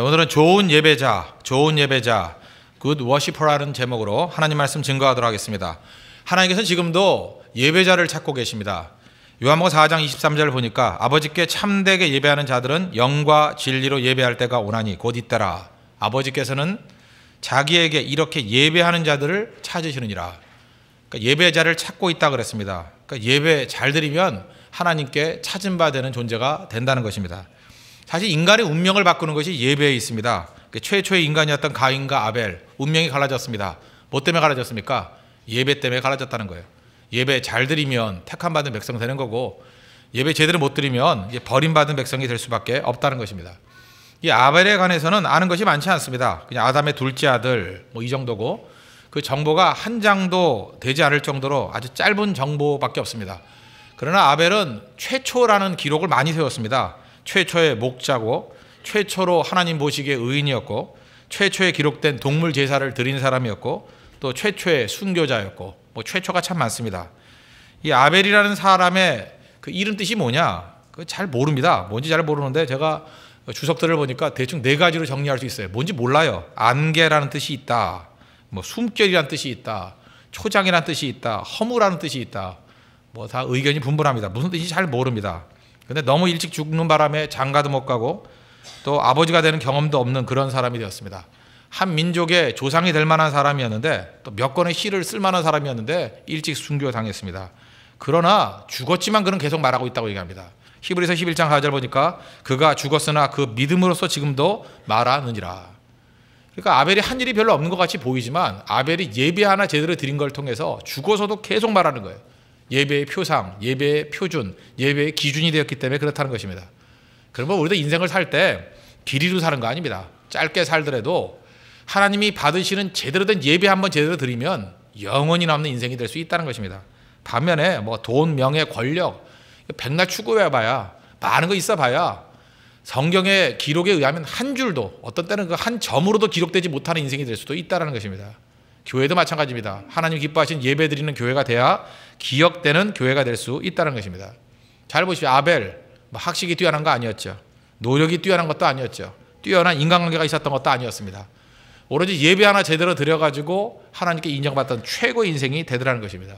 네, 오늘은 좋은 예배자, 좋은 예배자, good worshiper라는 제목으로 하나님 말씀 증거하도록 하겠습니다. 하나님께서 지금도 예배자를 찾고 계십니다. 요한복음 4장 23절을 보니까 아버지께 참되게 예배하는 자들은 영과 진리로 예배할 때가 오나니 곧 있더라. 아버지께서는 자기에게 이렇게 예배하는 자들을 찾으시느니라. 그러니까 예배자를 찾고 있다 그랬습니다. 그러니까 예배 잘 드리면 하나님께 찾은 바 되는 존재가 된다는 것입니다. 사실 인간의 운명을 바꾸는 것이 예배에 있습니다. 그 최초의 인간이었던 가인과 아벨 운명이 갈라졌습니다. 뭐 때문에 갈라졌습니까? 예배 때문에 갈라졌다는 거예요. 예배 잘 드리면 택함 받은 백성 되는 거고 예배 제대로 못 드리면 버림받은 백성이 될 수밖에 없다는 것입니다. 이 아벨에 관해서는 아는 것이 많지 않습니다. 그냥 아담의 둘째 아들 뭐 이 정도고 그 정보가 한 장도 되지 않을 정도로 아주 짧은 정보밖에 없습니다. 그러나 아벨은 최초라는 기록을 많이 세웠습니다. 최초의 목자고 최초로 하나님 보시기에 의인이었고 최초에 기록된 동물 제사를 드린 사람이었고 또 최초의 순교자였고 뭐 최초가 참 많습니다. 이 아벨이라는 사람의 그 이름 뜻이 뭐냐? 그 잘 모릅니다. 뭔지 잘 모르는데 제가 주석들을 보니까 대충 네 가지로 정리할 수 있어요. 뭔지 몰라요. 안개라는 뜻이 있다. 뭐 숨결이란 뜻이 있다. 초장이란 뜻이 있다. 허무라는 뜻이 있다. 뭐 다 의견이 분분합니다. 무슨 뜻인지 잘 모릅니다. 근데 너무 일찍 죽는 바람에 장가도 못 가고 또 아버지가 되는 경험도 없는 그런 사람이 되었습니다. 한 민족의 조상이 될 만한 사람이었는데 또 몇권의 시를 쓸 만한 사람이었는데 일찍 순교당했습니다. 그러나 죽었지만 그는 계속 말하고 있다고 얘기합니다. 히브리서 11장 4절 보니까 그가 죽었으나 그 믿음으로서 지금도 말하느니라. 그러니까 아벨이 한 일이 별로 없는 것 같이 보이지만 아벨이 예배 하나 제대로 드린 걸 통해서 죽어서도 계속 말하는 거예요. 예배의 표상, 예배의 표준, 예배의 기준이 되었기 때문에 그렇다는 것입니다. 그러면 우리도 인생을 살 때 길이로 사는 거 아닙니다. 짧게 살더라도 하나님이 받으시는 제대로 된 예배 한번 제대로 드리면 영원히 남는 인생이 될 수 있다는 것입니다. 반면에 뭐 돈, 명예, 권력 백날 추구해봐야 많은 거 있어봐야 성경의 기록에 의하면 한 줄도 어떤 때는 그 한 점으로도 기록되지 못하는 인생이 될 수도 있다는 것입니다. 교회도 마찬가지입니다. 하나님 기뻐하신 예배 드리는 교회가 돼야 기억되는 교회가 될 수 있다는 것입니다. 잘 보십시오. 아벨 뭐 학식이 뛰어난 거 아니었죠. 노력이 뛰어난 것도 아니었죠. 뛰어난 인간관계가 있었던 것도 아니었습니다. 오로지 예배 하나 제대로 드려가지고 하나님께 인정받던 최고 인생이 되더라는 것입니다.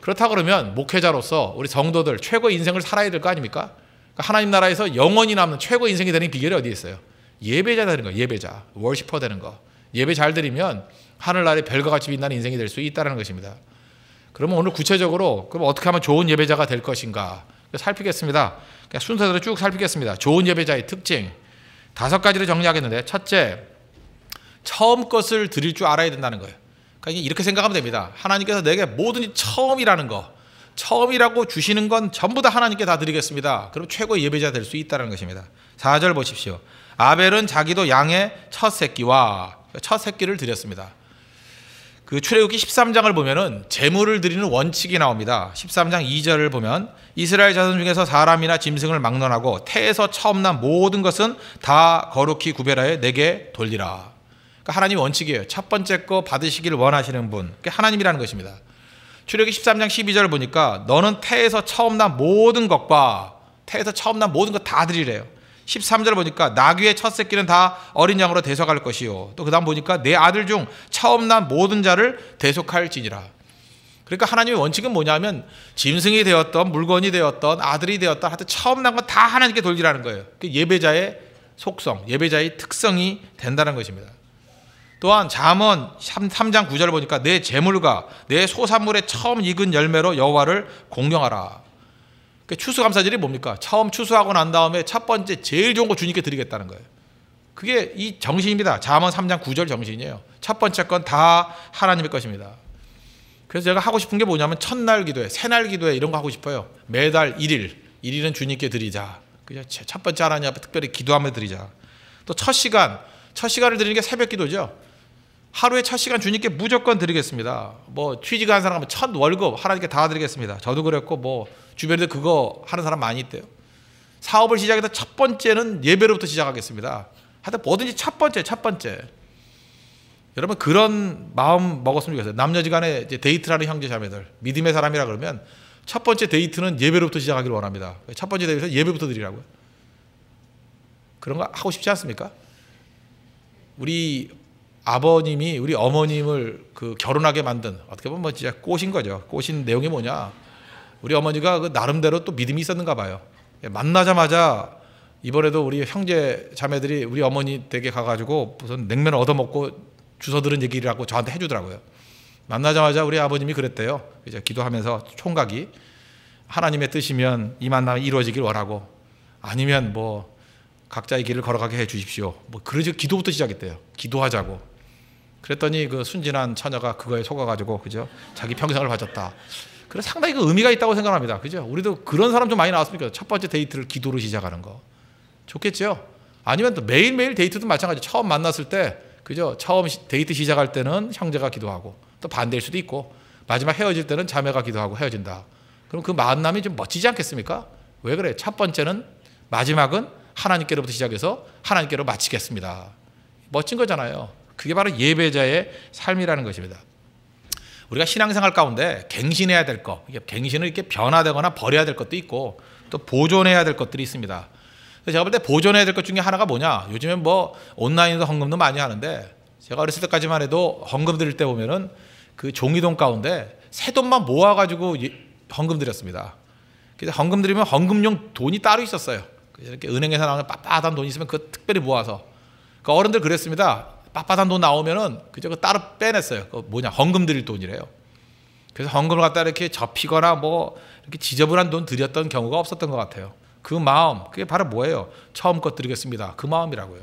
그렇다 그러면 목회자로서 우리 성도들 최고 인생을 살아야 될 거 아닙니까? 그러니까 하나님 나라에서 영원히 남는 최고 인생이 되는 비결이 어디 있어요? 예배자 되는 거, 예배자, 월시퍼 되는 거. 예배 잘 드리면 하늘나라의 별과 같이 빛나는 인생이 될 수 있다는 것입니다. 그러면 오늘 구체적으로 그럼 어떻게 하면 좋은 예배자가 될 것인가 살피겠습니다. 순서대로 쭉 살피겠습니다. 좋은 예배자의 특징 다섯 가지를 정리하겠는데 첫째 처음 것을 드릴 줄 알아야 된다는 거예요. 그러니까 이렇게 생각하면 됩니다. 하나님께서 내게 뭐든 처음이라는 거 처음이라고 주시는 건 전부 다 하나님께 다 드리겠습니다. 그럼 최고의 예배자 될수 있다는 것입니다. 4절 보십시오. 아벨은 자기도 양의 첫 새끼와 첫 새끼를 드렸습니다. 그 출애굽기 13장을 보면은 제물을 드리는 원칙이 나옵니다. 13장 2절을 보면 이스라엘 자손 중에서 사람이나 짐승을 막론하고 태에서 처음 난 모든 것은 다 거룩히 구별하여 내게 돌리라. 그러니까 하나님 원칙이에요. 첫 번째 거 받으시기를 원하시는 분. 그게 하나님이라는 것입니다. 출애굽기 13장 12절을 보니까 너는 태에서 처음 난 모든 것과 태에서 처음 난 모든 것 다 드리래요. 13절 보니까 나귀의 첫 새끼는 다 어린 양으로 대속할 것이요. 또 그다음 보니까 내 아들 중 처음 난 모든 자를 대속할지니라. 그러니까 하나님의 원칙은 뭐냐면 짐승이 되었던 물건이 되었던 아들이 되었던 하여튼 처음 난 건 다 하나님께 돌리라는 거예요. 그 예배자의 속성, 예배자의 특성이 된다는 것입니다. 또한 잠언 3장 9절을 보니까 내 재물과 내 소산물의 처음 익은 열매로 여호와를 공경하라. 그러니까 추수감사절이 뭡니까? 처음 추수하고 난 다음에 첫 번째 제일 좋은 거 주님께 드리겠다는 거예요. 그게 이 정신입니다. 자문 3장 9절 정신이에요. 첫 번째 건 다 하나님의 것입니다. 그래서 제가 하고 싶은 게 뭐냐면 첫날 기도회, 새날 기도회 이런 거 하고 싶어요. 매달 1일, 1일은 주님께 드리자. 그첫 번째 하나님 앞에 특별히 기도하며 드리자. 또 첫 시간, 첫 시간을 드리는 게 새벽 기도죠. 하루에 첫 시간 주님께 무조건 드리겠습니다. 뭐 취직한 사람은 첫 월급 하나님께 다 드리겠습니다. 저도 그랬고 뭐 주변에도 그거 하는 사람 많이 있대요. 사업을 시작해서 첫 번째는 예배로부터 시작하겠습니다. 하여튼 뭐든지 첫 번째, 첫 번째. 여러분 그런 마음 먹었으면 좋겠어요. 남녀지간에 데이트라는 형제자매들, 믿음의 사람이라 그러면 첫 번째 데이트는 예배로부터 시작하기를 원합니다. 첫 번째 데이트는 예배부터 드리라고요. 그런 거 하고 싶지 않습니까? 우리 아버님이 우리 어머님을 그 결혼하게 만든 어떻게 보면 뭐 진짜 꼬신 거죠. 꼬신 내용이 뭐냐? 우리 어머니가 그 나름대로 또 믿음이 있었는가 봐요. 예, 만나자마자 이번에도 우리 형제 자매들이 우리 어머니 댁에 가가지고 무슨 냉면을 얻어먹고 주서들은 얘기를 하고 저한테 해주더라고요. 만나자마자 우리 아버님이 그랬대요. 이제 기도하면서 총각이 하나님의 뜻이면 이 만남이 이루어지길 원하고 아니면 뭐 각자의 길을 걸어가게 해주십시오. 뭐 그러지 기도부터 시작했대요. 기도하자고. 그랬더니 그 순진한 처녀가 그거에 속아가지고 그죠 자기 평생을 바쳤다. 그래서 상당히 그 의미가 있다고 생각합니다. 그죠? 우리도 그런 사람 좀 많이 나왔으니까 첫 번째 데이트를 기도로 시작하는 거 좋겠죠? 아니면 또 매일 매일 데이트도 마찬가지. 처음 만났을 때 그죠? 처음 데이트 시작할 때는 형제가 기도하고 또 반대일 수도 있고 마지막 헤어질 때는 자매가 기도하고 헤어진다. 그럼 그 만남이 좀 멋지지 않겠습니까? 왜 그래? 첫 번째는 마지막은 하나님께로부터 시작해서 하나님께로 마치겠습니다. 멋진 거잖아요. 그게 바로 예배자의 삶이라는 것입니다. 우리가 신앙생활 가운데 갱신해야 될 것, 갱신을 이렇게 변화되거나 버려야 될 것도 있고 또 보존해야 될 것들이 있습니다. 제가 볼 때 보존해야 될 것 중에 하나가 뭐냐? 요즘엔 뭐 온라인에서 헌금도 많이 하는데 제가 어렸을 때까지만 해도 헌금 드릴 때 보면은 그 종이돈 가운데 새 돈만 모아가지고 예, 헌금 드렸습니다. 그래서 헌금 드리면 헌금용 돈이 따로 있었어요. 이렇게 은행에서 나오는 빳빳한 돈이 있으면 그 특별히 모아서. 그 어른들 그랬습니다. 빳빳한 돈 나오면은 그저 그 따로 빼냈어요. 그 뭐냐 헌금 드릴 돈이래요. 그래서 헌금을 갖다 이렇게 접히거나 뭐 이렇게 지저분한 돈 드렸던 경우가 없었던 것 같아요. 그 마음 그게 바로 뭐예요? 처음 껏 드리겠습니다. 그 마음이라고요.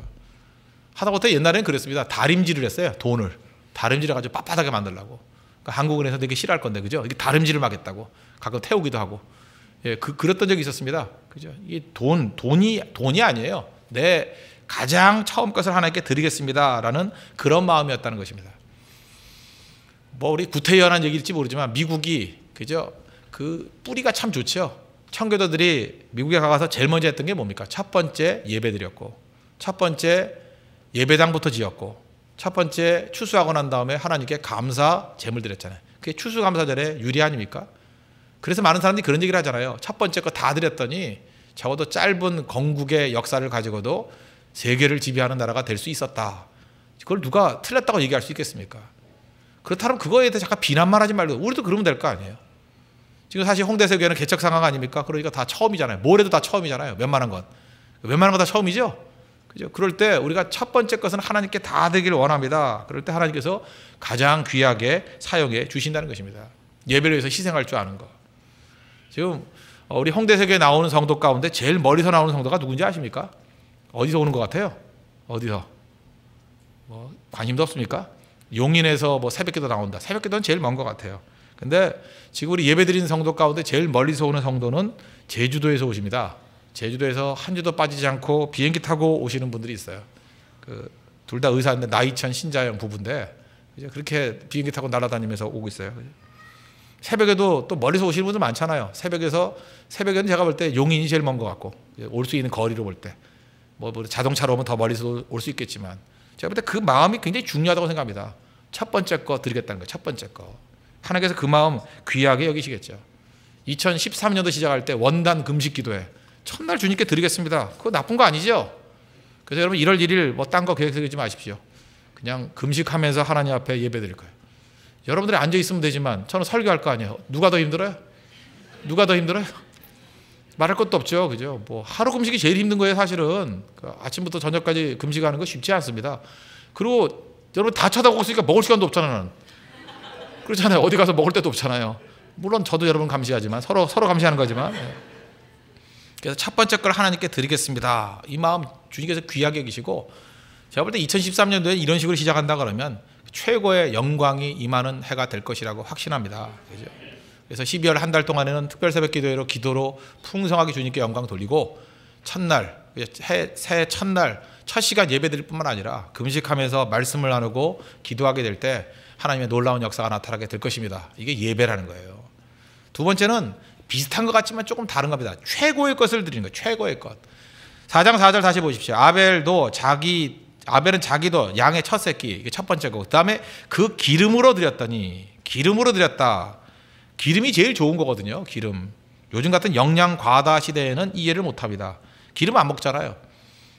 하다못해 옛날에는 그랬습니다. 다림질을 했어요. 돈을 다림질해 가지고 빳빳하게 만들라고. 그러니까 한국은에서 행 되게 싫어할 건데 그죠? 이게 다림질을 막 했다고 가끔 태우기도 하고 예, 그 그랬던 적이 있었습니다. 그죠? 이돈 돈이 돈이 아니에요. 내 가장 처음 것을 하나님께 드리겠습니다라는 그런 마음이었다는 것입니다. 뭐 우리 구태연한 얘기일지 모르지만 미국이 그죠? 그 뿌리가 참 좋죠. 청교도들이 미국에 가서 제일 먼저 했던 게 뭡니까? 첫 번째 예배드렸고, 첫 번째 예배당부터 지었고, 첫 번째 추수하고 난 다음에 하나님께 감사 제물 드렸잖아요. 그게 추수 감사절에 유리 아닙니까? 그래서 많은 사람들이 그런 얘기를 하잖아요. 첫 번째 거 다 드렸더니 적어도 짧은 건국의 역사를 가지고도 세계를 지배하는 나라가 될 수 있었다. 그걸 누가 틀렸다고 얘기할 수 있겠습니까? 그렇다면 그거에 대해 잠깐 비난만 하지 말고 우리도 그러면 될 거 아니에요. 지금 사실 홍대세계는 개척 상황 아닙니까? 그러니까 다 처음이잖아요. 뭘 해도 다 처음이잖아요. 웬만한 건. 웬만한 건 다 처음이죠? 그죠? 그럴 때 우리가 첫 번째 것은 하나님께 다 되기를 원합니다. 그럴 때 하나님께서 가장 귀하게 사용해 주신다는 것입니다. 예배를 위해서 희생할 줄 아는 거. 지금 우리 홍대세계에 나오는 성도 가운데 제일 멀리서 나오는 성도가 누군지 아십니까? 어디서 오는 것 같아요? 어디서? 뭐 관심도 없습니까? 용인에서 뭐 새벽기도 나온다. 새벽기도는 제일 먼 것 같아요. 근데 지금 우리 예배드리는 성도 가운데 제일 멀리서 오는 성도는 제주도에서 오십니다. 제주도에서 한 주도 빠지지 않고 비행기 타고 오시는 분들이 있어요. 그 둘 다 의사인데 나이천 신자영 부부인데 이제 그렇게 비행기 타고 날아다니면서 오고 있어요. 새벽에도 또 멀리서 오시는 분들 많잖아요. 새벽에서 새벽에는 제가 볼 때 용인이 제일 먼 것 같고 올 수 있는 거리로 볼 때. 뭐, 뭐 자동차로 오면 더 멀리서 올 수 있겠지만 제가 볼 때 그 마음이 굉장히 중요하다고 생각합니다. 첫 번째 거 드리겠다는 거첫 번째 거. 하나님께서 그 마음 귀하게 여기시겠죠. 2013년도 시작할 때 원단 금식 기도회 첫날 주님께 드리겠습니다. 그거 나쁜 거 아니죠? 그래서 여러분 1월 1일 뭐딴 거 계획 세지 마십시오. 그냥 금식하면서 하나님 앞에 예배 드릴 거예요. 여러분들이 앉아 있으면 되지만 저는 설교할 거 아니에요. 누가 더 힘들어요? 누가 더 힘들어요? 말할 것도 없죠. 그죠? 뭐 하루 금식이 제일 힘든 거예요, 사실은. 그 아침부터 저녁까지 금식하는 거 쉽지 않습니다. 그리고 여러분 다 쳐다보고 있으니까 먹을 시간도 없잖아요. 그렇잖아요. 어디 가서 먹을 데도 없잖아요. 물론 저도 여러분 감시하지만 서로 서로 감시하는 거지만. 예. 그래서 첫 번째 걸 하나님께 드리겠습니다. 이 마음 주님께서 귀하게 계시고 제가 볼 때 2013년도에 이런 식으로 시작한다 그러면 최고의 영광이 임하는 해가 될 것이라고 확신합니다. 그죠? 그래서 12월 한 달 동안에는 특별 새벽 기도회로 기도로 풍성하게 주님께 영광 돌리고 첫날 해, 새해 첫날 첫 시간 예배드릴 뿐만 아니라 금식하면서 말씀을 나누고 기도하게 될 때 하나님의 놀라운 역사가 나타나게 될 것입니다. 이게 예배라는 거예요. 두 번째는 비슷한 것 같지만 조금 다른 겁니다. 최고의 것을 드리는 거예요. 최고의 것. 4장 4절 다시 보십시오. 아벨도 자기 아벨은 자기도 양의 첫 새끼 이게 첫 번째 거. 그다음에 그 기름으로 드렸더니 기름으로 드렸다. 기름이 제일 좋은 거거든요. 기름. 요즘 같은 영양 과다 시대에는 이해를 못 합니다. 기름 안 먹잖아요.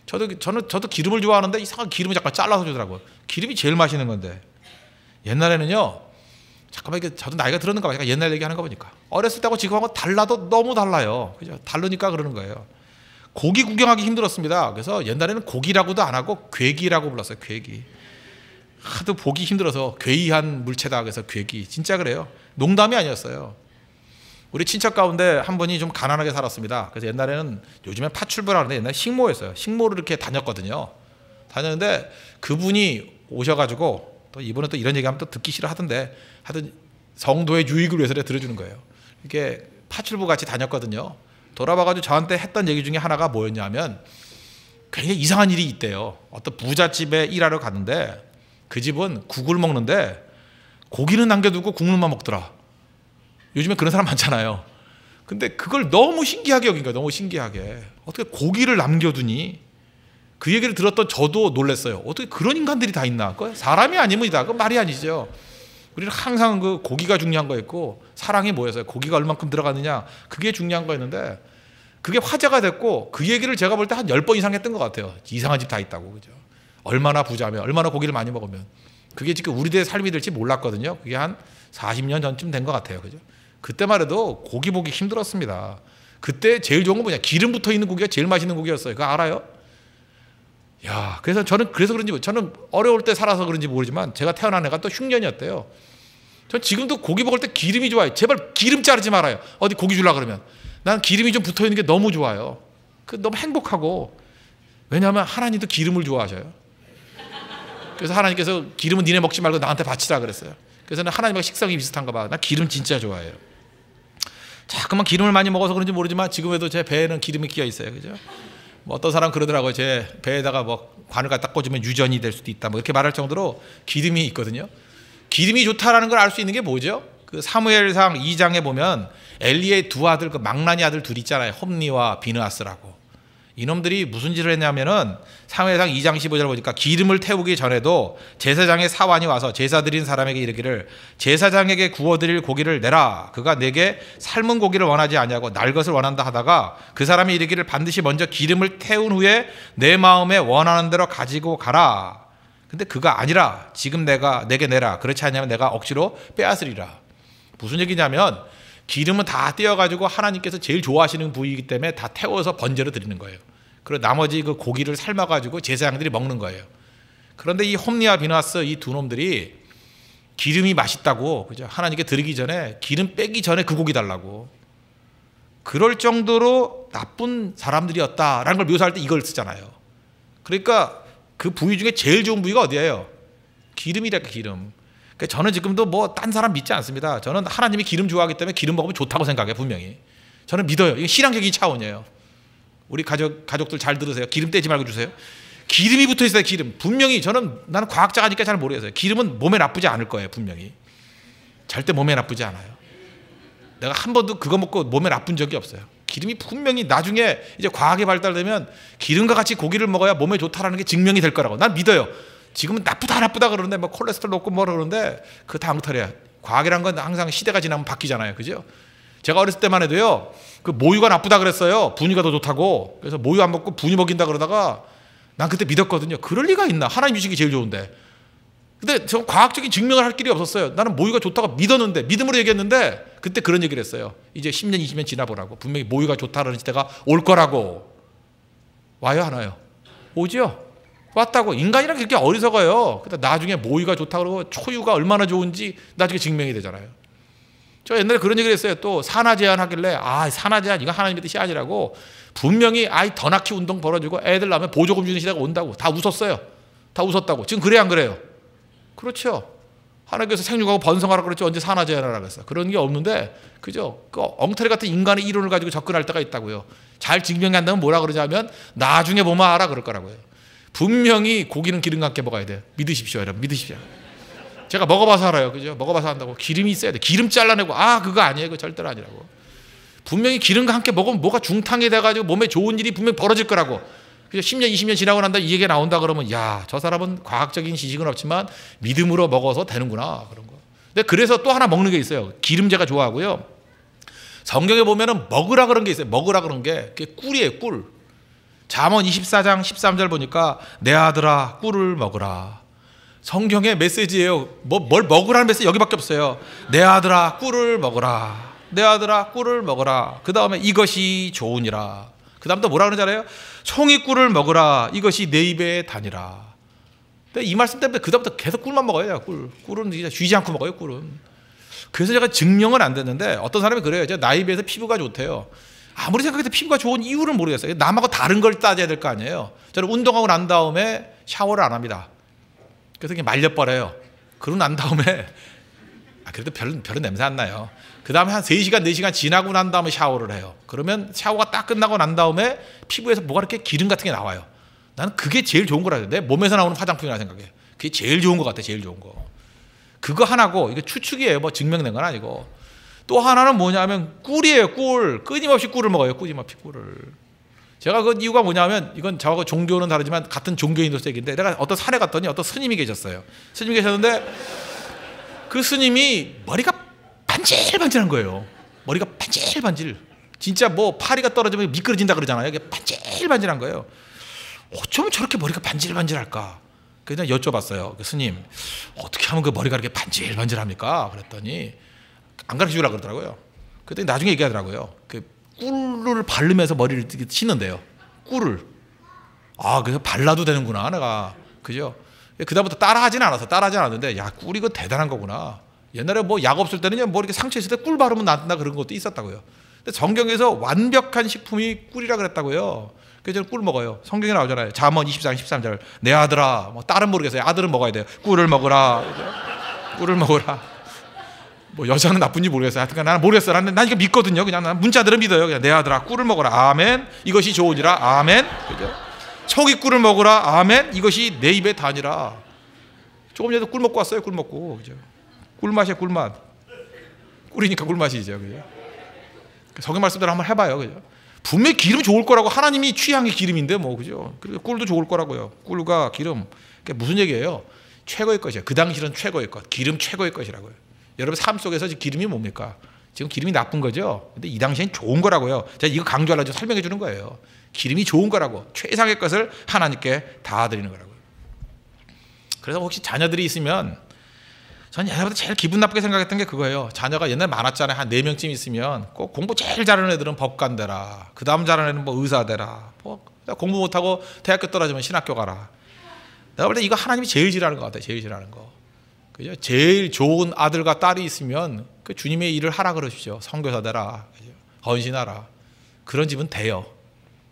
저도 저는 저도 기름을 좋아하는데 이상한 기름을 잠깐 잘라서 주더라고요. 기름이 제일 맛있는 건데. 옛날에는요. 잠깐만 이게 저도 나이가 들었는가 봐. 제가 옛날 얘기하는 거 보니까. 어렸을 때하고 지금하고 달라도 너무 달라요. 그죠? 다르니까 그러는 거예요. 고기 구경하기 힘들었습니다. 그래서 옛날에는 고기라고도 안 하고 괴기라고 불렀어요. 괴기. 하도 보기 힘들어서 괴이한 물체다 그래서 괴기 진짜 그래요 농담이 아니었어요 우리 친척 가운데 한 분이 좀 가난하게 살았습니다 그래서 옛날에는 요즘에 파출부라 하는데 옛날에 식모였어요 식모를 이렇게 다녔거든요 다녔는데 그분이 오셔가지고 또 이번에 또 이런 얘기하면 또 듣기 싫어 하던데 하여튼 성도의 유익을 위해서 들어주는 거예요 이게 파출부 같이 다녔거든요 돌아봐가지고 저한테 했던 얘기 중에 하나가 뭐였냐면 굉장히 이상한 일이 있대요 어떤 부잣집에 일하러 갔는데 그 집은 국을 먹는데 고기는 남겨두고 국물만 먹더라. 요즘에 그런 사람 많잖아요. 근데 그걸 너무 신기하게 여긴 가야 너무 신기하게. 어떻게 고기를 남겨두니? 그 얘기를 들었던 저도 놀랐어요. 어떻게 그런 인간들이 다 있나? 사람이 아닙니 다. 그 말이 아니죠. 우리는 항상 그 고기가 중요한 거였고 사랑이 뭐였어요? 고기가 얼만큼 들어가느냐 그게 중요한 거였는데 그게 화제가 됐고 그 얘기를 제가 볼 때 한 열 번 이상 했던 것 같아요. 이상한 집 다 있다고 그죠? 얼마나 부자면, 얼마나 고기를 많이 먹으면. 그게 지금 우리들의 삶이 될지 몰랐거든요. 그게 한 40년 전쯤 된 것 같아요. 그죠? 그때만 해도 고기 보기 힘들었습니다. 그때 제일 좋은 건 뭐냐? 기름 붙어 있는 고기가 제일 맛있는 고기였어요. 그거 알아요? 야, 그래서 저는 그래서 그런지 저는 어려울 때 살아서 그런지 모르지만 제가 태어난 애가 또 흉년이었대요. 전 지금도 고기 먹을 때 기름이 좋아요. 제발 기름 자르지 말아요. 어디 고기 주려 그러면 난 기름이 좀 붙어 있는 게 너무 좋아요. 그 너무 행복하고 왜냐하면 하나님도 기름을 좋아하셔요. 그래서 하나님께서 기름은 니네 먹지 말고 나한테 바치라 그랬어요. 그래서 하나님과 식성이 비슷한가 봐. 나 기름 진짜 좋아해요. 자꾸만 기름을 많이 먹어서 그런지 모르지만 지금에도 제 배에는 기름이 끼어 있어요. 그죠? 뭐 어떤 사람 그러더라고요. 제 배에다가 뭐 관을 갖다 꽂으면 유전이 될 수도 있다. 뭐 이렇게 말할 정도로 기름이 있거든요. 기름이 좋다라는 걸 알 수 있는 게 뭐죠? 그 사무엘상 2장에 보면 엘리의 두 아들 그 망나니 아들 둘 있잖아요. 홈니와 비느아스라고. 이놈들이 무슨 짓을 했냐면은 사무엘상 2장 15절 보니까 기름을 태우기 전에도 제사장의 사환이 와서 제사 드린 사람에게 이르기를 제사장에게 구워 드릴 고기를 내라 그가 내게 삶은 고기를 원하지 아니하고 날 것을 원한다 하다가 그 사람이 이르기를 반드시 먼저 기름을 태운 후에 내 마음에 원하는 대로 가지고 가라 근데 그가 아니라 지금 내가 내게 내라 그렇지 않냐면 내가 억지로 빼앗으리라 무슨 얘기냐면 기름은 다 떼어가지고 하나님께서 제일 좋아하시는 부위이기 때문에 다 태워서 번제로 드리는 거예요. 그리고 나머지 그 고기를 삶아가지고 제사장들이 먹는 거예요. 그런데 이 홈리와 비나스 이 두 놈들이 기름이 맛있다고 그죠 하나님께 드리기 전에 기름 빼기 전에 그 고기 달라고 그럴 정도로 나쁜 사람들이었다라는 걸 묘사할 때 이걸 쓰잖아요. 그러니까 그 부위 중에 제일 좋은 부위가 어디예요? 기름이랄까 그 기름. 그러니까 저는 지금도 뭐 딴 사람 믿지 않습니다. 저는 하나님이 기름 좋아하기 때문에 기름 먹으면 좋다고 생각해 요 분명히. 저는 믿어요. 이게 신앙적인 차원이에요. 우리 가족 가족들 잘 들으세요. 기름 떼지 말고 주세요. 기름이 붙어 있어요. 기름. 분명히 저는 나는 과학자니까 잘 모르겠어요. 기름은 몸에 나쁘지 않을 거예요. 분명히. 절대 몸에 나쁘지 않아요. 내가 한 번도 그거 먹고 몸에 나쁜 적이 없어요. 기름이 분명히 나중에 이제 과학이 발달되면 기름과 같이 고기를 먹어야 몸에 좋다라는 게 증명이 될 거라고 난 믿어요. 지금은 나쁘다 나쁘다 그러는데 뭐 콜레스테롤 높고 뭐라 그러는데 그 다음 털이야. 과학이란 건 항상 시대가 지나면 바뀌잖아요. 그죠? 제가 어렸을 때만 해도요. 그 모유가 나쁘다 그랬어요. 분유가 더 좋다고. 그래서 모유 안 먹고 분유 먹인다 그러다가 난 그때 믿었거든요. 그럴 리가 있나. 하나님 주식이 제일 좋은데. 근데 저 과학적인 증명을 할 길이 없었어요. 나는 모유가 좋다고 믿었는데, 믿음으로 얘기했는데, 그때 그런 얘기를 했어요. 이제 10년, 20년 지나보라고. 분명히 모유가 좋다라는 시대가 올 거라고. 와요, 하나요? 오지요? 왔다고. 인간이랑 그렇게 어리석어요. 근데 나중에 모유가 좋다고 그러고 초유가 얼마나 좋은지 나중에 증명이 되잖아요. 저 옛날에 그런 얘기를 했어요. 또산화 제한 하길래 아산화 제한 이거 하나님의 뜻이 아니라고 분명히 아이 더 낳기 운동 벌어지고 애들 낳으면 보조금 주는 시대가 온다고 다 웃었어요. 다 웃었다고 지금 그래 안 그래요? 그렇죠. 하나님께서 생육하고 번성하라 그랬죠. 언제 산화 제한하라 그랬어. 그런 게 없는데 그죠? 그 엉터리 같은 인간의 이론을 가지고 접근할 때가 있다고요. 잘 증명한다면 뭐라 그러냐면 나중에 보면 알아 그럴 거라고요. 분명히 고기는 기름 같게 먹어야 돼. 요 믿으십시오, 여러분. 믿으십시오. 제가 먹어봐서 알아요. 그죠? 먹어봐서 한다고. 기름이 있어야 돼. 기름 잘라내고, 아, 그거 아니에요. 그거 절대로 아니라고. 분명히 기름과 함께 먹으면 뭐가 중탕이 돼가지고 몸에 좋은 일이 분명 벌어질 거라고. 그래 10년, 20년 지나고 난다 이얘기 나온다 그러면, 야, 저 사람은 과학적인 지식은 없지만 믿음으로 먹어서 되는구나. 그런 거. 근데 그래서 또 하나 먹는 게 있어요. 기름 제가 좋아하고요. 성경에 보면은 먹으라 그런 게 있어요. 먹으라 그런 게. 그게 꿀이에요, 꿀. 잠언 24장 13절 보니까 내 아들아 꿀을 먹으라 성경의 메시지예요. 뭐, 뭘 먹으라는 메시지 여기밖에 없어요. 내 아들아, 꿀을 먹어라. 내 아들아, 꿀을 먹어라. 그 다음에 이것이 좋으니라. 그 다음 또 뭐라 그러잖아요? 송이 꿀을 먹어라 이것이 내 입에 다니라. 근데 이 말씀 때문에 그다음부터 계속 꿀만 먹어요. 꿀. 꿀은 진짜 쉬지 않고 먹어요. 꿀은. 그래서 제가 증명은 안 됐는데 어떤 사람이 그래요. 제가 나이 비해서 피부가 좋대요. 아무리 생각해도 피부가 좋은 이유를 모르겠어요. 남하고 다른 걸 따져야 될 거 아니에요. 저는 운동하고 난 다음에 샤워를 안 합니다. 그래서 그냥 말려버려요. 그러고 난 다음에 아, 그래도 별로, 별로 냄새 안 나요. 그 다음에 한 3시간, 4시간 지나고 난 다음에 샤워를 해요. 그러면 샤워가 딱 끝나고 난 다음에 피부에서 뭐가 이렇게 기름 같은 게 나와요. 나는 그게 제일 좋은 거라 는데 몸에서 나오는 화장품이라 생각해. 그게 제일 좋은 것 같아, 제일 좋은 거. 그거 하나고, 이게 추측이에요. 뭐 증명된 건 아니고. 또 하나는 뭐냐면 꿀이에요, 꿀. 끊임없이 꿀을 먹어요, 끊임없이 꿀을. 제가 그 이유가 뭐냐면 이건 저하고 종교는 다르지만 같은 종교인으로서 얘기인데 내가 어떤 산에 갔더니 어떤 스님이 계셨어요. 스님이 계셨는데 그 스님이 머리가 반질반질한 거예요. 머리가 반질반질. 진짜 뭐 파리가 떨어지면 미끄러진다 그러잖아요. 이게 반질반질한 거예요. 어쩜 저렇게 머리가 반질반질할까? 그냥 여쭤봤어요. 그 스님, 어떻게 하면 그 머리가 이렇게 반질반질합니까? 그랬더니 안 가르쳐 주라고 그러더라고요. 그랬더니 나중에 얘기하더라고요. 그 꿀을 바르면서 머리를 치는데요. 꿀을. 아, 그래서 발라도 되는구나, 내가. 그죠? 그다음부터 따라하진 않아서 따라하진 않았는데, 야, 꿀이 이거 대단한 거구나. 옛날에 뭐 약 없을 때는 뭐 이렇게 상처 있을 때 꿀 바르면 낫다 그런 것도 있었다고요. 근데 성경에서 완벽한 식품이 꿀이라 그랬다고요. 그래서 저는 꿀 먹어요. 성경에 나오잖아요. 잠언 23, 13절. 내 아들아, 뭐 딸은 모르겠어요. 아들은 먹어야 돼요. 꿀을 먹으라. 꿀을 먹으라. 뭐 여자는 나쁜지 모르겠어요. 하여튼 나는 모르겠어 나는 난 이거 믿거든요. 그냥 난 문자들은 믿어요. 그냥 내 아들아 꿀을 먹어라. 아멘. 이것이 좋으니라. 아멘. 그죠? 속이 꿀을 먹어라. 아멘. 이것이 내 입에 다니라. 조금 전에도 꿀 먹고 왔어요. 꿀 먹고. 그죠? 꿀맛이야, 꿀맛. 꿀이니까 꿀맛이죠. 그죠? 그러니까 성경 말씀대로 한번 해 봐요. 그죠? 분명히 기름 좋을 거라고 하나님이 취향이 기름인데 뭐 그죠? 그리고 그러니까 꿀도 좋을 거라고요. 꿀과 기름. 그게 무슨 얘기예요? 최고의 것이야. 그 당시는 최고의 것. 기름 최고의 것이라고요. 여러분 삶 속에서 기름이 뭡니까? 지금 기름이 나쁜 거죠. 근데 이 당시엔 좋은 거라고요. 제가 이거 강조하려고 설명해 주는 거예요. 기름이 좋은 거라고 최상의 것을 하나님께 다 드리는 거라고요. 그래서 혹시 자녀들이 있으면 전 옛날부터 제일 기분 나쁘게 생각했던 게 그거예요. 자녀가 옛날 많았잖아요. 한 네 명쯤 있으면 꼭 공부 제일 잘하는 애들은 법관 되라. 그 다음 잘하는 애는 뭐 의사 되라. 뭐 공부 못하고 대학교 떨어지면 신학교 가라. 내가 볼 때 이거 하나님이 제일 싫어는것 같아요. 제일 싫어는 거. 그죠? 제일 좋은 아들과 딸이 있으면 그 주님의 일을 하라 그러시죠. 선교사 되라. 그죠? 헌신하라. 그런 집은 돼요.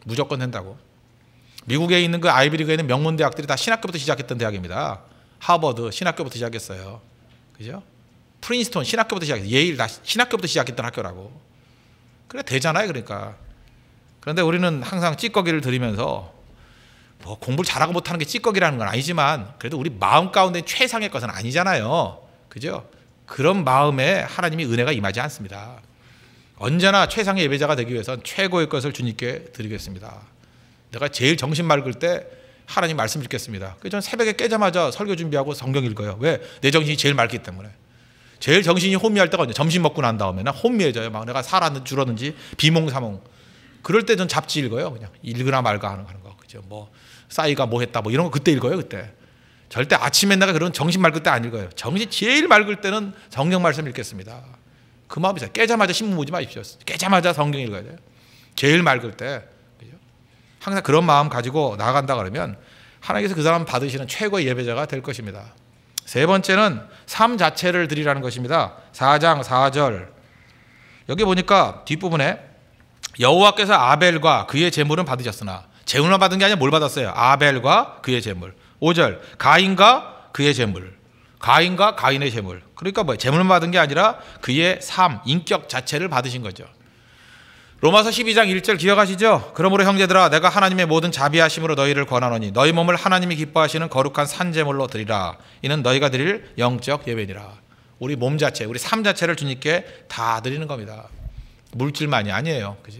무조건 된다고. 미국에 있는 그 아이비리그에 는 명문 대학들이 다 신학교부터 시작했던 대학입니다. 하버드 신학교부터 시작했어요. 그죠? 프린스톤 신학교부터 시작했어요. 예일 다 신학교부터 시작했던 학교라고. 그래 되잖아요, 그러니까. 그런데 우리는 항상 찌꺼기를 들이면서 뭐 공부를 잘하고 못하는 게 찌꺼기라는 건 아니지만 그래도 우리 마음 가운데 최상의 것은 아니잖아요. 그죠? 그런 마음에 하나님이 은혜가 임하지 않습니다. 언제나 최상의 예배자가 되기 위해선 최고의 것을 주님께 드리겠습니다. 내가 제일 정신 맑을 때 하나님 말씀 듣겠습니다 그전 새벽에 깨자마자 설교 준비하고 성경 읽어요. 왜? 내 정신이 제일 맑기 때문에. 제일 정신이 혼미할 때가 언제? 점심 먹고 난 다음에나 혼미해져요. 막 내가 살았는 줄었는지 비몽사몽. 그럴 때 전 잡지 읽어요. 그냥 읽으나 말까 하는 거. 그죠? 뭐 싸이가 뭐 했다 뭐 이런 거 그때 읽어요 그때 절대 아침에 내가 그런 정신 맑을 때 안 읽어요 정신 제일 맑을 때는 성경 말씀 읽겠습니다 그 마음이세요 깨자마자 신문 보지 마십시오 깨자마자 성경 읽어야 돼요 제일 맑을 때 항상 그런 마음 가지고 나아간다 그러면 하나님께서 그 사람 받으시는 최고의 예배자가 될 것입니다 세 번째는 삶 자체를 드리라는 것입니다. 4장 4절. 여기 보니까 뒷부분에 여호와께서 아벨과 그의 재물은 받으셨으나 재물만 받은 게 아니라 뭘 받았어요? 아벨과 그의 재물. 5절 가인과 그의 재물. 가인과 가인의 재물. 그러니까 뭐 재물만 받은 게 아니라 그의 삶, 인격 자체를 받으신 거죠. 로마서 12장 1절 기억하시죠? 그러므로 형제들아 내가 하나님의 모든 자비하심으로 너희를 권하노니 너희 몸을 하나님이 기뻐하시는 거룩한 산재물로 드리라. 이는 너희가 드릴 영적 예배니라. 우리 몸 자체, 우리 삶 자체를 주님께 다 드리는 겁니다. 물질만이 아니에요. 그죠?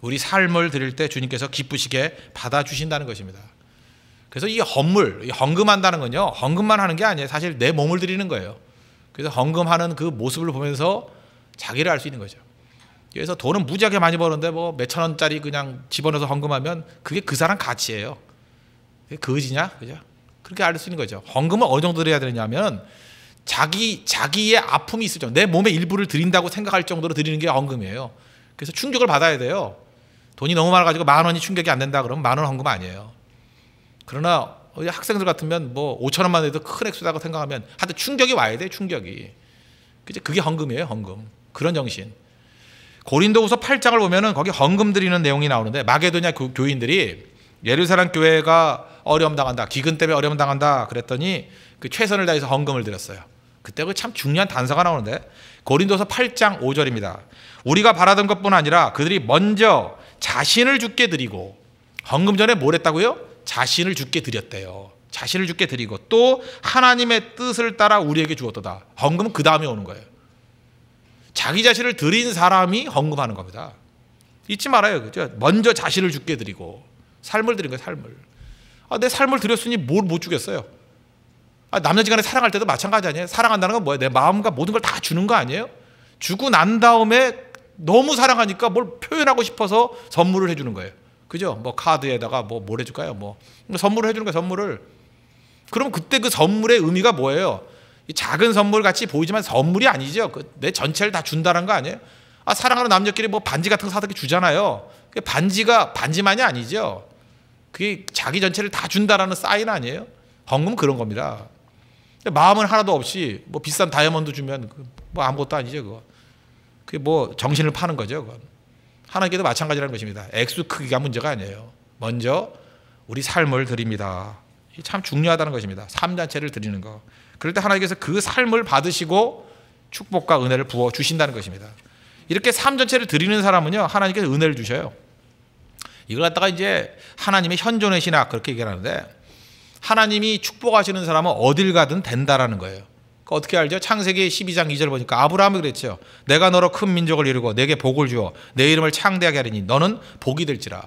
우리 삶을 드릴 때 주님께서 기쁘시게 받아주신다는 것입니다. 그래서 이 헌물, 이 헌금한다는 건요, 헌금만 하는 게 아니에요. 사실 내 몸을 드리는 거예요. 그래서 헌금하는 그 모습을 보면서 자기를 알 수 있는 거죠. 그래서 돈은 무지하게 많이 버는데 뭐 몇 천 원짜리 그냥 집어넣어서 헌금하면 그게 그 사람 가치예요. 그게 거지냐? 그죠? 그렇게 알 수 있는 거죠. 헌금을 어느 정도 드려야 되냐면 자기 자기의 아픔이 있을 정도 내 몸의 일부를 드린다고 생각할 정도로 드리는 게 헌금이에요. 그래서 충격을 받아야 돼요. 돈이 너무 많아가지고 만 원이 충격이 안 된다 그러면 만 원 헌금 아니에요. 그러나 학생들 같으면 뭐 5천 원만 해도 큰 액수라고 생각하면 하여튼 충격이 와야 돼 충격이. 그제 그게 헌금이에요 헌금. 그런 정신. 고린도후서 8장을 보면은 거기 헌금 드리는 내용이 나오는데 마게도냐 교인들이 예루살렘 교회가 어려움 당한다 기근 때문에 어려움 당한다 그랬더니 그 최선을 다해서 헌금을 드렸어요. 그때 그 참 중요한 단서가 나오는데 고린도서 8장 5절입니다. 우리가 바라던 것뿐 아니라 그들이 먼저 자신을 죽게 드리고 헌금 전에 뭘 했다고요? 자신을 죽게 드렸대요. 자신을 죽게 드리고 또 하나님의 뜻을 따라 우리에게 주었도다. 헌금은 그 다음에 오는 거예요. 자기 자신을 드린 사람이 헌금하는 겁니다. 잊지 말아요. 그죠? 먼저 자신을 죽게 드리고 삶을 드린 거예요. 삶을. 아, 내 삶을 드렸으니 뭘 못 주겠어요. 아, 남녀지간에 사랑할 때도 마찬가지 아니에요. 사랑한다는 건 뭐예요? 내 마음과 모든 걸 다 주는 거 아니에요? 주고 난 다음에 너무 사랑하니까 뭘 표현하고 싶어서 선물을 해주는 거예요. 그죠? 뭐 카드에다가 뭐 뭘 해줄까요? 뭐 그러니까 선물을 해주는 거예요. 선물을. 그럼 그때 그 선물의 의미가 뭐예요? 작은 선물 같이 보이지만 선물이 아니죠. 그 내 전체를 다 준다는 거 아니에요? 아 사랑하는 남녀끼리 뭐 반지 같은 거 사다 주잖아요. 그 반지가 반지만이 아니죠. 그게 자기 전체를 다 준다라는 사인 아니에요? 헌금 그런 겁니다. 마음은 하나도 없이 뭐 비싼 다이아몬드 주면 그 뭐 아무것도 아니죠 그거. 그게 뭐 정신을 파는 거죠. 그건. 하나님께도 마찬가지라는 것입니다. 액수 크기가 문제가 아니에요. 먼저 우리 삶을 드립니다. 참 중요하다는 것입니다. 삶 자체를 드리는 거. 그럴 때 하나님께서 그 삶을 받으시고 축복과 은혜를 부어 주신다는 것입니다. 이렇게 삶 전체를 드리는 사람은요 하나님께서 은혜를 주셔요. 이걸 갖다가 이제 하나님의 현존의 신학 그렇게 얘기하는데 하나님이 축복하시는 사람은 어딜 가든 된다라는 거예요. 그러니까 어떻게 알죠? 창세기 12장 2절 보니까 아브라함이 그랬죠. 내가 너로 큰 민족을 이루고 내게 복을 주어 내 이름을 창대하게 하리니 너는 복이 될지라.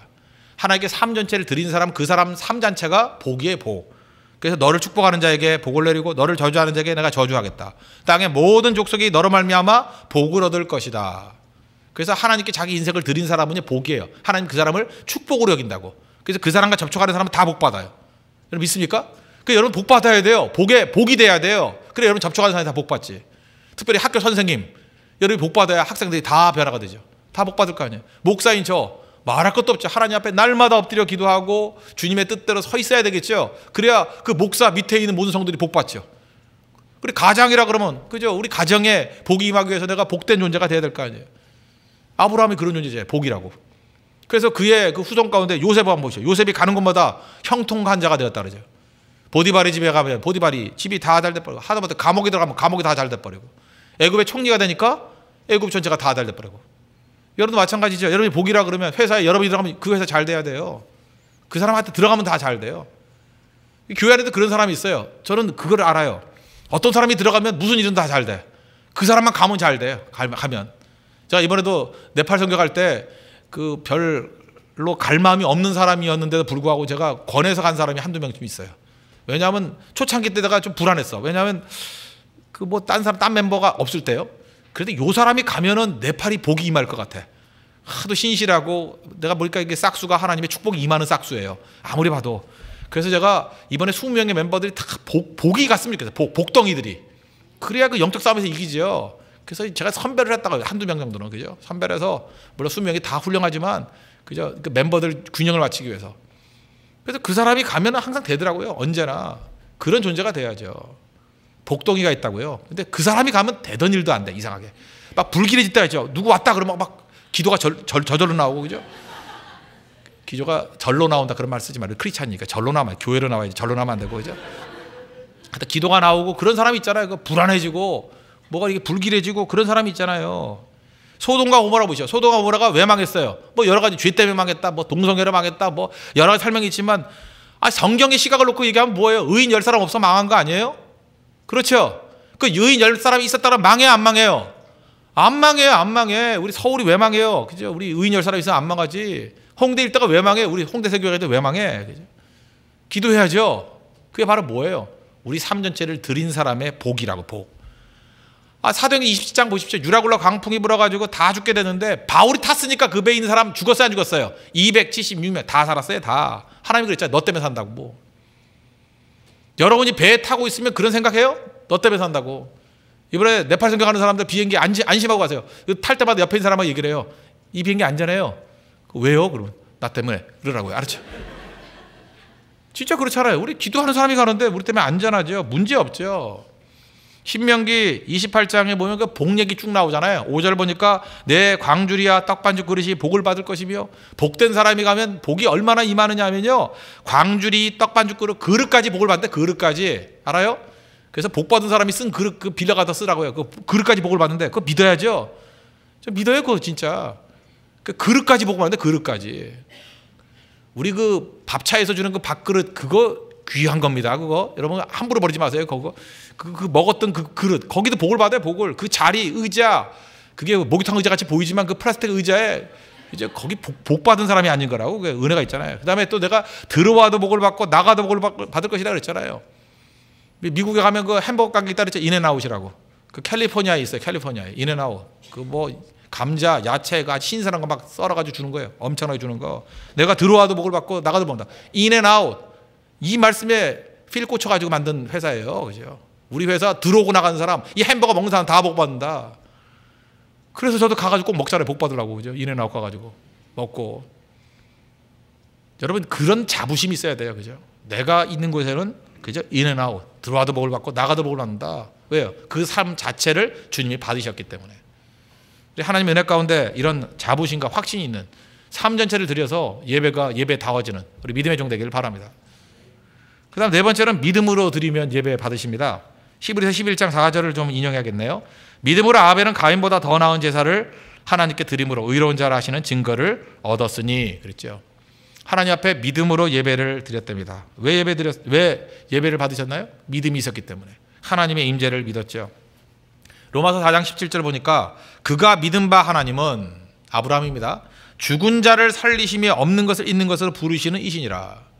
하나님께 삶 전체를 드린 사람 그 사람 삶 전체가 복이의 복. 그래서 너를 축복하는 자에게 복을 내리고 너를 저주하는 자에게 내가 저주하겠다. 땅의 모든 족속이 너로 말미암아 복을 얻을 것이다. 그래서 하나님께 자기 인생을 드린 사람은 복이에요. 하나님 그 사람을 축복으로 여긴다고. 그래서 그 사람과 접촉하는 사람은 다복 받아요. 믿습니까? 그 여러분 복 받아야 돼요. 복에 복이 돼야 돼요. 그래 여러분 접촉하는 사람이 다 복받지. 특별히 학교 선생님 여러분 복받아야 학생들이 다 변화가 되죠. 다 복받을 거 아니에요. 목사인 저 말할 것도 없죠. 하나님 앞에 날마다 엎드려 기도하고 주님의 뜻대로 서 있어야 되겠죠. 그래야 그 목사 밑에 있는 모든 성들이 복받죠. 그리고 가장이라 그러면 그죠? 우리 가정에 복이 임하기 위해서 내가 복된 존재가 돼야 될 거 아니에요. 아브라함이 그런 존재죠. 복이라고. 그래서 그의 그 후손 가운데 요셉을 한번 보시죠. 요셉이 가는 곳마다 형통한 자가 되었다 그러죠. 보디바리 집에 가면 보디바리 집이 다 잘 돼버리고 하다못해 감옥에 들어가면 감옥이 다 잘 돼버리고 애굽의 총리가 되니까 애굽 전체가 다 잘 돼버리고 여러분도 마찬가지죠. 여러분이 복이라 그러면 회사에 여러분이 들어가면 그 회사 잘 돼야 돼요. 그 사람한테 들어가면 다 잘 돼요. 교회 안에도 그런 사람이 있어요. 저는 그걸 알아요. 어떤 사람이 들어가면 무슨 일은 다 잘 돼. 그 사람만 가면 잘 돼. 가면. 제가 이번에도 네팔 선교 갈 때 그 별로 갈 마음이 없는 사람이었는데도 불구하고 제가 권해서 간 사람이 한두 명쯤 있어요. 왜냐하면 초창기 때다가 좀 불안했어. 왜냐하면 그 뭐 딴 사람 딴 멤버가 없을 때요. 그래도요 사람이 가면은 내 팔이 복이 임할 것 같아. 하도 신실하고 내가 보니까 이게 싹수가 하나님의 축복이 임하는 싹수예요. 아무리 봐도. 그래서 제가 이번에 20명의 멤버들이 다 복, 복이 갔으면 좋겠어요. 복, 복덩이들이. 그래야 그 영적 싸움에서 이기지요. 그래서 제가 선별을 했다가 한두 명 정도는 그죠? 선별해서 물론 20명이 다 훌륭하지만 그죠? 그 멤버들 균형을 맞추기 위해서 그래서 그 사람이 가면 항상 되더라고요. 언제나. 그런 존재가 돼야죠. 복덩이가 있다고요. 근데 그 사람이 가면 되던 일도 안 돼, 이상하게. 막불길해질 때가 있죠 누구 왔다 그러면 막 기도가 절, 절, 저절로 나오고, 그죠? 기조가 절로 나온다 그런 말 쓰지 말고, 크리스찬이니까 절로 나면, 교회로 나와야지 절로 나면 안 되고, 그죠? 하여튼 그러니까 기도가 나오고 그런 사람 있잖아요. 불안해지고, 뭐가 이게 불길해지고 그런 사람이 있잖아요. 소동과 오모라 보시죠. 소동과 오모라가 왜 망했어요? 뭐 여러 가지 죄 때문에 망했다. 뭐 동성애로 망했다. 뭐 여러 가지 설명이 있지만 아 성경의 시각을 놓고 얘기하면 뭐예요? 의인 열 사람 없어 망한 거 아니에요? 그렇죠. 그 의인 열 사람이 있었다면 망해안 망해요? 안 망해요, 안 망해. 우리 서울이 왜 망해요? 그죠? 우리 의인 열 사람 있으면 안 망하지. 홍대 일대가 왜 망해? 우리 홍대 세교회도 왜 망해? 그죠? 기도해야죠. 그게 바로 뭐예요? 우리 삶 전체를 드린 사람의 복이라고 복. 아, 사도행 27장 보십시오. 유라굴라 강풍이 불어가지고 다 죽게 되는데 바울이 탔으니까 그 배에 있는 사람 죽었어요 안 죽었어요? 276명 다 살았어요 다. 하나님이 그랬잖아요. 너 때문에 산다고. 뭐. 여러분이 배에 타고 있으면 그런 생각해요? 너 때문에 산다고. 이번에 네팔 선경 가는 사람들 비행기 안심, 안심하고 가세요. 탈 때마다 옆에 있는 사람하고 얘기를 해요. 이 비행기 안전해요. 왜요? 그러면 나 때문에 그러라고요. 알았죠? 진짜 그렇잖아요. 우리 기도하는 사람이 가는데 우리 때문에 안전하죠. 문제 없죠. 신명기 28장에 보면 그 복 얘기 쭉 나오잖아요. 5절 보니까 내 광주리야 떡반죽 그릇이 복을 받을 것이며 복된 사람이 가면 복이 얼마나 임하느냐 하면요. 광주리 떡반죽 그릇 그릇까지 복을 받는데 그릇까지 알아요? 그래서 복 받은 사람이 쓴 그릇 그 빌려가다 쓰라고요. 그 그릇까지 복을 받는데 그거 믿어야죠. 저 믿어요 그거 진짜. 그 그릇까지 복을 받는데 그릇까지. 우리 그 밥차에서 주는 그 밥그릇 그거 귀한 겁니다. 그거 여러분 함부로 버리지 마세요. 그거 그, 그 먹었던 그 그릇 거기도 복을 받아요. 복을 그 자리 의자 그게 목욕탕 의자 같이 보이지만 그 플라스틱 의자에 이제 거기 복, 복 받은 사람이 아닌 거라고 그 은혜가 있잖아요. 그다음에 또 내가 들어와도 복을 받고 나가도 복을 받, 받을 것이다 그랬잖아요. 미국에 가면 그 햄버거 가게 있다 그랬죠. 인앤아웃이라고. 그 캘리포니아에 있어요. 캘리포니아에 인앤아웃. 그뭐 감자, 야채, 가 신선한 거 막 썰어가지고 주는 거예요. 엄청나게 주는 거. 내가 들어와도 복을 받고 나가도 는다 인앤아웃. 이 말씀에 필 꽂혀가지고 만든 회사예요. 그죠? 우리 회사 들어오고 나간 사람, 이 햄버거 먹는 사람 다복 받는다. 그래서 저도 가가지고 꼭 먹자래 복 받으려고. 그죠? 인해 나웃 가가지고 먹고. 여러분, 그런 자부심이 있어야 돼요. 그죠? 내가 있는 곳에는, 그죠? 인해 나웃. 들어와도 복을 받고 나가도 복을 받는다. 왜요? 그 삶 자체를 주님이 받으셨기 때문에. 하나님 은혜 가운데 이런 자부심과 확신이 있는 삶 전체를 들여서 예배가 예배 다워지는 우리 믿음의 종 되기를 바랍니다. 그 다음 네 번째는 믿음으로 드리면 예배 받으십니다. 히브리서 11장 4절을 좀 인용해야겠네요. 믿음으로 아벨은 가인보다 더 나은 제사를 하나님께 드림으로 의로운 자라 하시는 증거를 얻었으니 그랬죠. 하나님 앞에 믿음으로 예배를 드렸답니다. 왜 예배 드렸 왜 예배를 받으셨나요? 믿음이 있었기 때문에 하나님의 임재를 믿었죠. 로마서 4장 17절 보니까 그가 믿은 바 하나님은 아브라함입니다. 죽은 자를 살리심이 없는 것을 있는 것으로 부르시는 이신이라.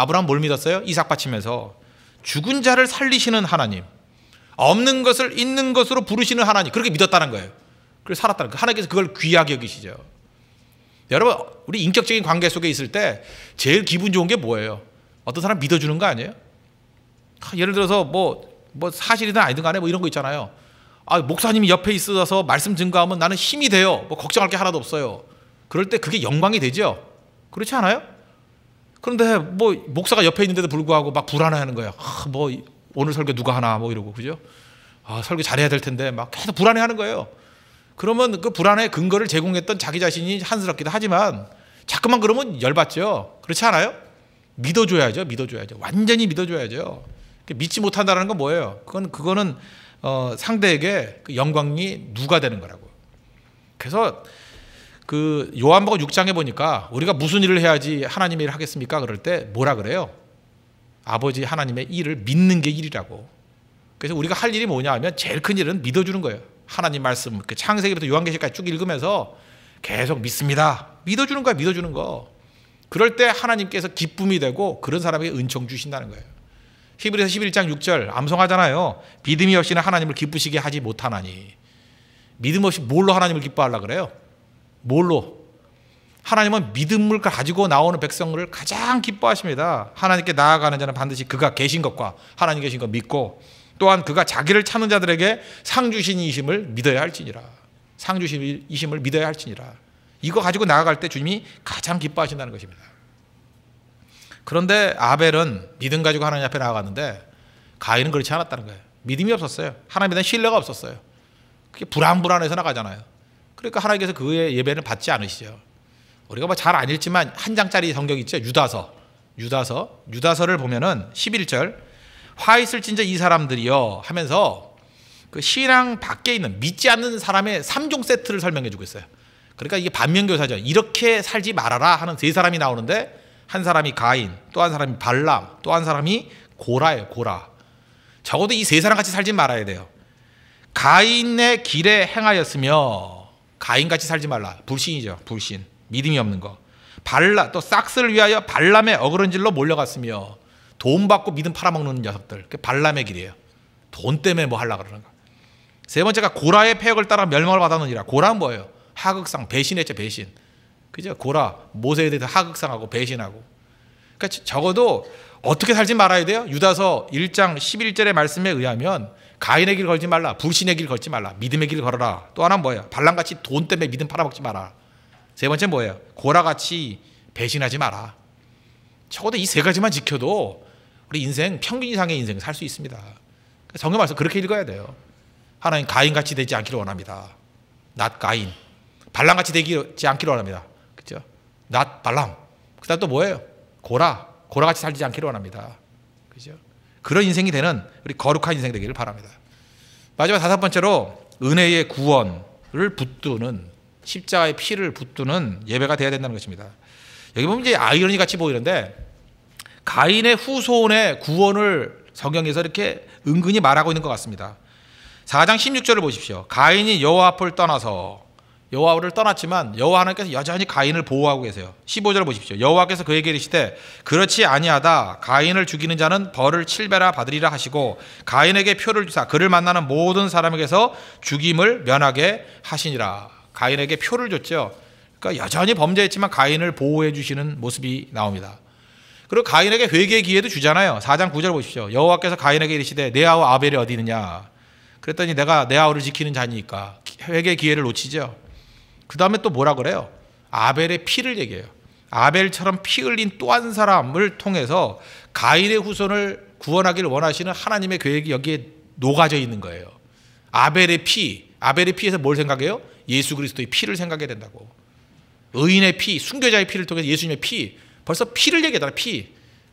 아브라함 뭘 믿었어요? 이삭 바치면서 죽은 자를 살리시는 하나님, 없는 것을 있는 것으로 부르시는 하나님 그렇게 믿었다는 거예요. 그래서 살았다는 거. 하나님께서 그걸 귀하게 여기시죠. 여러분, 우리 인격적인 관계 속에 있을 때 제일 기분 좋은 게 뭐예요? 어떤 사람 믿어주는 거 아니에요? 아, 예를 들어서 뭐뭐 뭐 사실이든 아니든 간에 뭐 이런 거 있잖아요. 아, 목사님이 옆에 있어서 말씀 증거하면 나는 힘이 돼요. 뭐 걱정할 게 하나도 없어요. 그럴 때 그게 영광이 되죠. 그렇지 않아요? 그런데 뭐 목사가 옆에 있는데도 불구하고 막 불안해하는 거야. 아, 뭐 오늘 설교 누가 하나 뭐 이러고 그죠? 아, 설교 잘해야 될 텐데 막 계속 불안해하는 거예요. 그러면 그 불안의 근거를 제공했던 자기 자신이 한스럽기도 하지만 자꾸만 그러면 열받죠. 그렇지 않아요? 믿어줘야죠. 믿어줘야죠. 완전히 믿어줘야죠. 그러니까 믿지 못한다는 건 뭐예요? 그건 그거는 어, 상대에게 그 영광이 누가 되는 거라고. 그래서 그 요한복음 6장에 보니까 우리가 무슨 일을 해야지 하나님의 일을 하겠습니까? 그럴 때 뭐라 그래요? 아버지 하나님의 일을 믿는 게 일이라고. 그래서 우리가 할 일이 뭐냐 하면 제일 큰 일은 믿어주는 거예요. 하나님 말씀 그 창세기부터 요한계시까지 쭉 읽으면서 계속 믿습니다. 믿어주는 거야, 믿어주는 거. 그럴 때 하나님께서 기쁨이 되고 그런 사람에게 은총 주신다는 거예요. 히브리서 11장 6절 암송하잖아요. 믿음이 없이는 하나님을 기쁘시게 하지 못하나니. 믿음 없이 뭘로 하나님을 기뻐하려 그래요? 뭘로? 하나님은 믿음을 가지고 나오는 백성을 가장 기뻐하십니다. 하나님께 나아가는 자는 반드시 그가 계신 것과 하나님 계신 것 믿고 또한 그가 자기를 찾는 자들에게 상주신이심을 믿어야 할지니라. 상주신이심을 믿어야 할지니라. 이거 가지고 나아갈 때 주님이 가장 기뻐하신다는 것입니다. 그런데 아벨은 믿음 가지고 하나님 앞에 나아갔는데 가인은 그렇지 않았다는 거예요. 믿음이 없었어요. 하나님에 대한 신뢰가 없었어요. 그게 불안불안해서 나가잖아요. 그러니까 하나님께서 그의 예배는 받지 않으시죠. 우리가 뭐잘안 읽지만 한 장짜리 성경 있죠. 유다서. 유다서. 유다서를 보면은 11절 화 있을진저 이 사람들이요 하면서 그 신앙 밖에 있는 믿지 않는 사람의 3종 세트를 설명해 주고 있어요. 그러니까 이게 반면교사죠. 이렇게 살지 말아라 하는 세 사람이 나오는데 한 사람이 가인, 또 한 사람이 발람, 또 한 사람이 고라예요. 고라. 적어도 이 세 사람 같이 살지 말아야 돼요. 가인의 길에 행하였으며 가인같이 살지 말라. 불신이죠. 불신. 믿음이 없는 거. 발라 또 삭스를 위하여 발람의 어그런질로 몰려갔으며 돈 받고 믿음 팔아먹는 녀석들. 그 발람의 길이에요. 돈 때문에 뭐 하려 그러는 거. 세 번째가 고라의 폐역을 따라 멸망을 받았느니라. 고라는 뭐예요? 하극상 배신했죠 배신. 그죠? 고라 모세에 대해서 하극상하고 배신하고 그러니까 적어도 어떻게 살지 말아야 돼요? 유다서 1장 11절의 말씀에 의하면 가인의 길 걸지 말라. 불신의 길 걸지 말라. 믿음의 길 걸어라. 또 하나 는 뭐예요? 반란같이 돈 때문에 믿음 팔아먹지 마라. 세 번째 는 뭐예요? 고라같이 배신하지 마라. 적어도 이 세 가지만 지켜도 우리 인생 평균 이상의 인생을 살수 있습니다. 그러니까 성경 말씀 그렇게 읽어야 돼요. 하나님 가인같이 되지 않기를 원합니다. 낫 가인. 발랑같이 되지 않기를 원합니다. 그죠? 낫 발랑. 그 다음 또 뭐예요? 고라, 고라같이 살지 않기를 원합니다. 그죠? 그런 인생이 되는 우리 거룩한 인생 되기를 바랍니다. 마지막 다섯 번째로 은혜의 구원을 붙드는 십자의 피를 붙드는 예배가 되어야 된다는 것입니다. 여기 보면 이제 아이러니 같이 보이는데 가인의 후손의 구원을 성경에서 이렇게 은근히 말하고 있는 것 같습니다. 4장 16절을 보십시오. 가인이 여호와 앞을 떠나서 여호와를 떠났지만 여호와 하나님께서 여전히 가인을 보호하고 계세요. 15절 보십시오. 여호와께서 그에게 이르시되 그렇지 아니하다 가인을 죽이는 자는 벌을 7배라 받으리라 하시고 가인에게 표를 주사 그를 만나는 모든 사람에게서 죽임을 면하게 하시니라. 가인에게 표를 줬죠. 그러니까 여전히 범죄했지만 가인을 보호해 주시는 모습이 나옵니다. 그리고 가인에게 회개 기회도 주잖아요. 4장 9절 보십시오. 여호와께서 가인에게 이르시되 내 아우 아벨이 어디 있느냐. 그랬더니 내가 내 아우를 지키는 자니까 회개 기회를 놓치죠. 그 다음에 또 뭐라 그래요? 아벨의 피를 얘기해요. 아벨처럼 피 흘린 또 한 사람을 통해서 가인의 후손을 구원하기를 원하시는 하나님의 계획이 여기에 녹아져 있는 거예요. 아벨의 피, 아벨의 피에서 뭘 생각해요? 예수 그리스도의 피를 생각해야 된다고. 의인의 피, 순교자의 피를 통해서 예수님의 피, 벌써 피를 얘기하잖아, 피.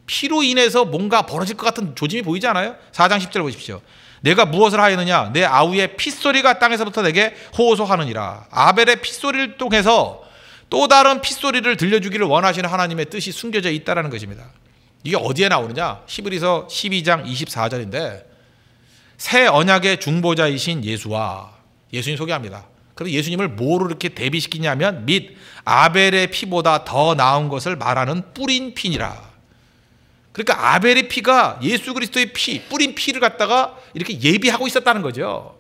피로 인해서 뭔가 벌어질 것 같은 조짐이 보이지 않아요? 4장 10절 보십시오. 내가 무엇을 하였느냐 내 아우의 핏소리가 땅에서부터 내게 호소하느니라 아벨의 핏소리를 통해서 또 다른 핏소리를 들려주기를 원하시는 하나님의 뜻이 숨겨져 있다라는 것입니다 이게 어디에 나오느냐 히브리서 12장 24절인데 새 언약의 중보자이신 예수와 예수님 소개합니다 그럼 예수님을 뭐로 이렇게 대비시키냐면 및 아벨의 피보다 더 나은 것을 말하는 뿌린 피니라 그러니까 아벨의 피가 예수 그리스도의 피, 뿌린 피를 갖다가 이렇게 예비하고 있었다는 거죠.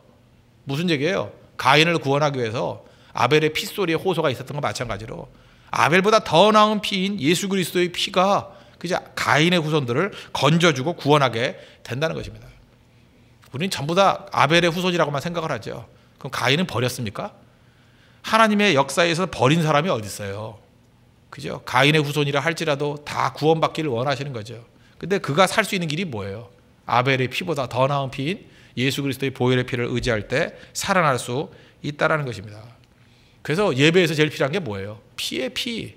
무슨 얘기예요? 가인을 구원하기 위해서 아벨의 핏소리에 호소가 있었던 것 마찬가지로 아벨보다 더 나은 피인 예수 그리스도의 피가 그저 가인의 후손들을 건져주고 구원하게 된다는 것입니다. 우리는 전부 다 아벨의 후손이라고만 생각을 하죠. 그럼 가인은 버렸습니까? 하나님의 역사에서 버린 사람이 어디 있어요? 그죠? 가인의 후손이라 할지라도 다 구원받기를 원하시는 거죠. 근데 그가 살 수 있는 길이 뭐예요? 아벨의 피보다 더 나은 피인 예수 그리스도의 보혈의 피를 의지할 때 살아날 수 있다라는 것입니다. 그래서 예배에서 제일 필요한 게 뭐예요? 피의 피.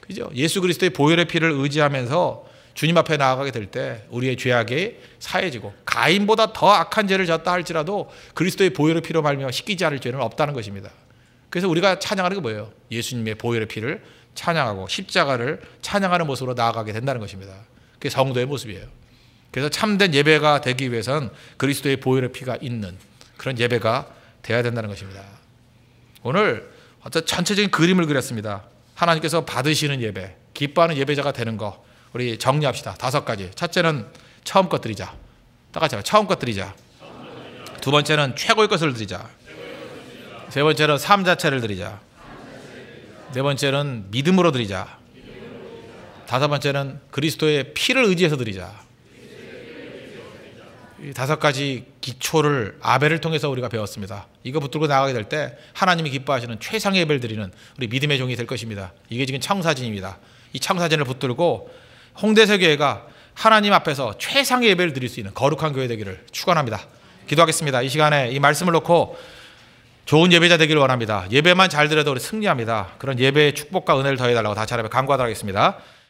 그죠? 예수 그리스도의 보혈의 피를 의지하면서 주님 앞에 나아가게 될 때 우리의 죄악이 사해지고 가인보다 더 악한 죄를 졌다 할지라도 그리스도의 보혈의 피로 말미암아 씻기지 않을 죄는 없다는 것입니다. 그래서 우리가 찬양하는 게 뭐예요? 예수님의 보혈의 피를 찬양하고 십자가를 찬양하는 모습으로 나아가게 된다는 것입니다. 그게 성도의 모습이에요. 그래서 참된 예배가 되기 위해선 그리스도의 보혈의 피가 있는 그런 예배가 되야 된다는 것입니다. 오늘 어떤 전체적인 그림을 그렸습니다. 하나님께서 받으시는 예배, 기뻐하는 예배자가 되는 거 우리 정리합시다. 다섯 가지. 첫째는 처음 것 드리자. 다 같이 처음 것 드리자. 두 번째는 최고의 것을 드리자. 세 번째는 삶 자체를 드리자. 네 번째는 믿음으로 드리자. 다섯 번째는 그리스도의 피를 의지해서 드리자. 다섯 가지 기초를 아벨을 통해서 우리가 배웠습니다. 이거 붙들고 나가게 될 때 하나님이 기뻐하시는 최상의 예배를 드리는 우리 믿음의 종이 될 것입니다. 이게 지금 창사진입니다. 이 창사진을 붙들고 홍대세 교회가 하나님 앞에서 최상의 예배를 드릴 수 있는 거룩한 교회 되기를 축원합니다. 기도하겠습니다. 이 시간에 이 말씀을 놓고 좋은 예배자 되기를 원합니다. 예배만 잘 드려도 우리 승리합니다. 그런 예배의 축복과 은혜를 더해달라고 다차 한번 간구하도록 하겠습니다.